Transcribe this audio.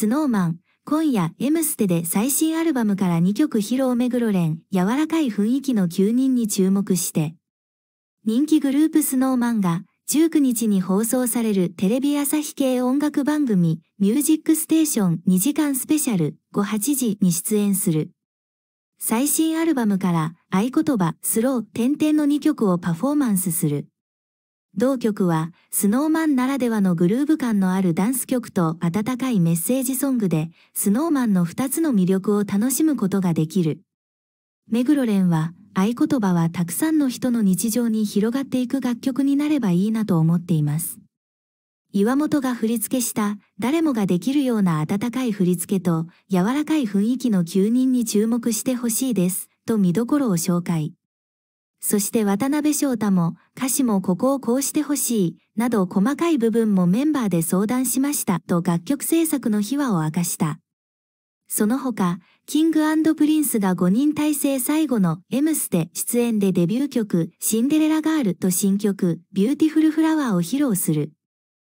スノーマン、今夜、エムステで最新アルバムから2曲披露目黒連、柔らかい雰囲気の9人に注目して、人気グループスノーマンが、19日に放送されるテレビ朝日系音楽番組、ミュージックステーション2時間スペシャル5、8時に出演する。最新アルバムから合言葉、スロー、点々の2曲をパフォーマンスする。同曲は、スノーマンならではのグルーヴ感のあるダンス曲と温かいメッセージソングで、スノーマンの2つの魅力を楽しむことができる。目黒蓮は、合言葉はたくさんの人の日常に広がっていく楽曲になればいいなと思っています。岩本が振り付けした誰もができるような温かい振り付けと柔らかい雰囲気の9人に注目してほしいですと見どころを紹介。そして渡辺翔太も歌詞もここをこうしてほしい、など細かい部分もメンバーで相談しましたと楽曲制作の秘話を明かした。その他、キングプリンスが5人体制最後の M ステ出演でデビュー曲シンデレラガールと新曲ビューティフルフラワーを披露する。